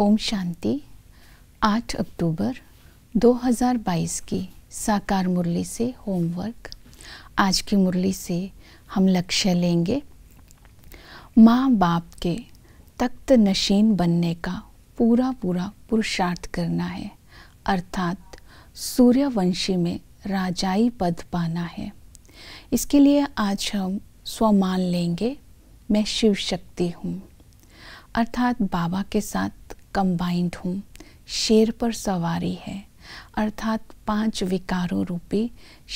ओम शांति 8 अक्टूबर 2022 की साकार मुरली से होमवर्क आज की मुरली से हम लक्ष्य लेंगे माँ बाप के तख्त नशीन बनने का पूरा पूरा पुरुषार्थ करना है अर्थात सूर्यवंशी में राजाई पद पाना है इसके लिए आज हम स्वमान लेंगे मैं शिव शक्ति हूँ अर्थात बाबा के साथ कंबाइंड हूँ शेर पर सवारी है अर्थात पांच विकारों रूपी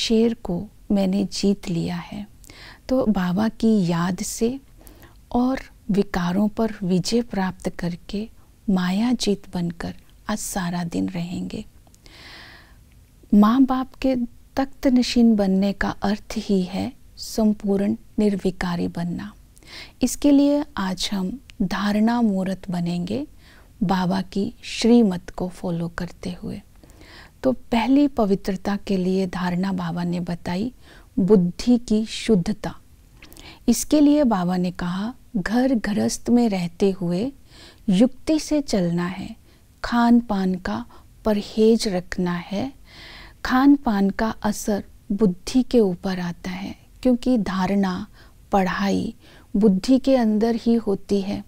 शेर को मैंने जीत लिया है तो बाबा की याद से और विकारों पर विजय प्राप्त करके माया जीत बनकर आज सारा दिन रहेंगे माँ बाप के तख्त नशीन बनने का अर्थ ही है संपूर्ण निर्विकारी बनना इसके लिए आज हम धारणा मुहूर्त बनेंगे बाबा की श्रीमत को फॉलो करते हुए तो पहली पवित्रता के लिए धारणा बाबा ने बताई बुद्धि की शुद्धता इसके लिए बाबा ने कहा घर गृहस्थ में रहते हुए युक्ति से चलना है खान पान का परहेज रखना है खान पान का असर बुद्धि के ऊपर आता है क्योंकि धारणा पढ़ाई बुद्धि के अंदर ही होती है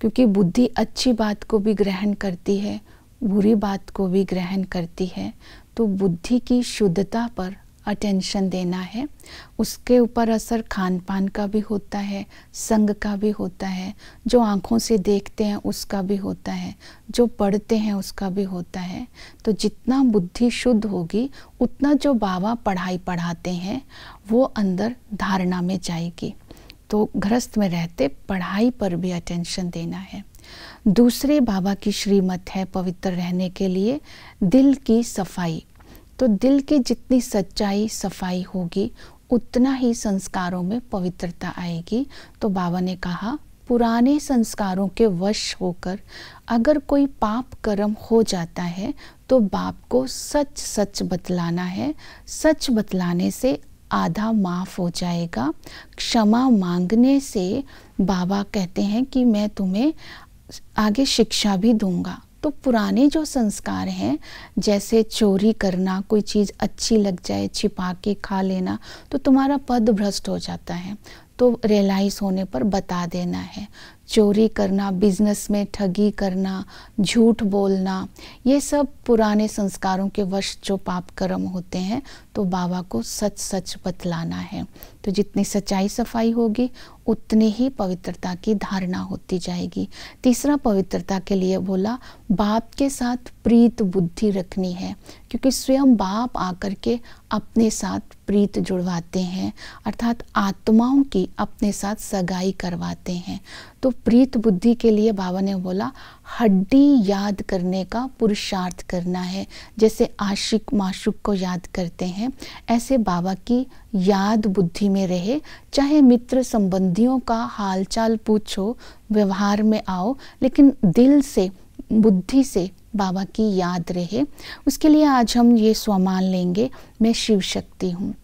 क्योंकि बुद्धि अच्छी बात को भी ग्रहण करती है बुरी बात को भी ग्रहण करती है तो बुद्धि की शुद्धता पर अटेंशन देना है उसके ऊपर असर खान पान का भी होता है संग का भी होता है जो आँखों से देखते हैं उसका भी होता है जो पढ़ते हैं उसका भी होता है तो जितना बुद्धि शुद्ध होगी उतना जो बाबा पढ़ाई पढ़ाते हैं वो अंदर धारणा में जाएगी तो गृहस्थ में रहते पढ़ाई पर भी अटेंशन देना है दूसरे बाबा की श्रीमत है पवित्र रहने के लिए दिल की सफाई तो दिल की जितनी सच्चाई सफाई होगी उतना ही संस्कारों में पवित्रता आएगी तो बाबा ने कहा पुराने संस्कारों के वश होकर अगर कोई पाप कर्म हो जाता है तो बाप को सच सच बतलाना है सच बतलाने से आधा माफ़ हो जाएगा क्षमा मांगने से बाबा कहते हैं कि मैं तुम्हें आगे शिक्षा भी दूंगा तो पुराने जो संस्कार हैं जैसे चोरी करना कोई चीज़ अच्छी लग जाए छिपा के खा लेना तो तुम्हारा पद भ्रष्ट हो जाता है तो रियलाइज़ होने पर बता देना है चोरी करना बिजनेस में ठगी करना झूठ बोलना ये सब पुराने संस्कारों के वश जो पाप कर्म होते हैं तो बाबा को सच सच बतलाना है तो जितनी सच्चाई सफाई होगी उतनी ही पवित्रता की धारणा होती जाएगी तीसरा पवित्रता के लिए बोला बाप के साथ प्रीत बुद्धि रखनी है क्योंकि स्वयं बाप आकर के अपने साथ प्रीत जुड़वाते हैं अर्थात आत्माओं की अपने साथ सगाई करवाते हैं तो प्रीत बुद्धि के लिए बाबा ने बोला हड्डी याद करने का पुरुषार्थ करना है जैसे आशिक माशुक को याद करते हैं ऐसे बाबा की याद बुद्धि में रहे चाहे मित्र संबंधियों का हालचाल पूछो व्यवहार में आओ लेकिन दिल से बुद्धि से बाबा की याद रहे उसके लिए आज हम ये स्वमान लेंगे मैं शिव शक्ति हूँ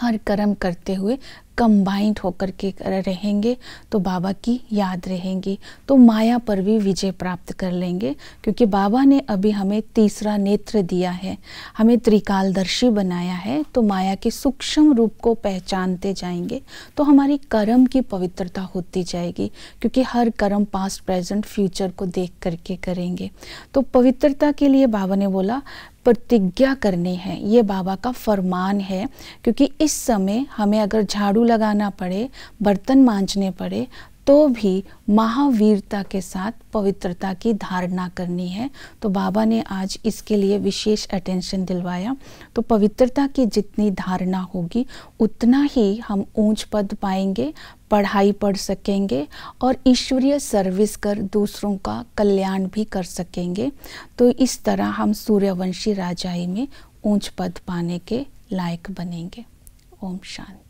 हर कर्म करते हुए कंबाइंड होकर के रहेंगे तो बाबा की याद रहेंगी तो माया पर भी विजय प्राप्त कर लेंगे क्योंकि बाबा ने अभी हमें तीसरा नेत्र दिया है हमें त्रिकालदर्शी बनाया है तो माया के सूक्ष्म रूप को पहचानते जाएंगे तो हमारी कर्म की पवित्रता होती जाएगी क्योंकि हर कर्म पास्ट प्रेजेंट फ्यूचर को देख करके करेंगे तो पवित्रता के लिए बाबा ने बोला प्रतिज्ञा करनी है ये बाबा का फरमान है क्योंकि इस समय हमें अगर झाड़ू लगाना पड़े बर्तन मांझने पड़े तो भी महावीरता के साथ पवित्रता की धारणा करनी है तो बाबा ने आज इसके लिए विशेष अटेंशन दिलवाया तो पवित्रता की जितनी धारणा होगी उतना ही हम ऊंच पद पाएंगे पढ़ाई पढ़ सकेंगे और ईश्वरीय सर्विस कर दूसरों का कल्याण भी कर सकेंगे तो इस तरह हम सूर्यवंशी राजाई में ऊंच पद पाने के लायक बनेंगे ओम शांति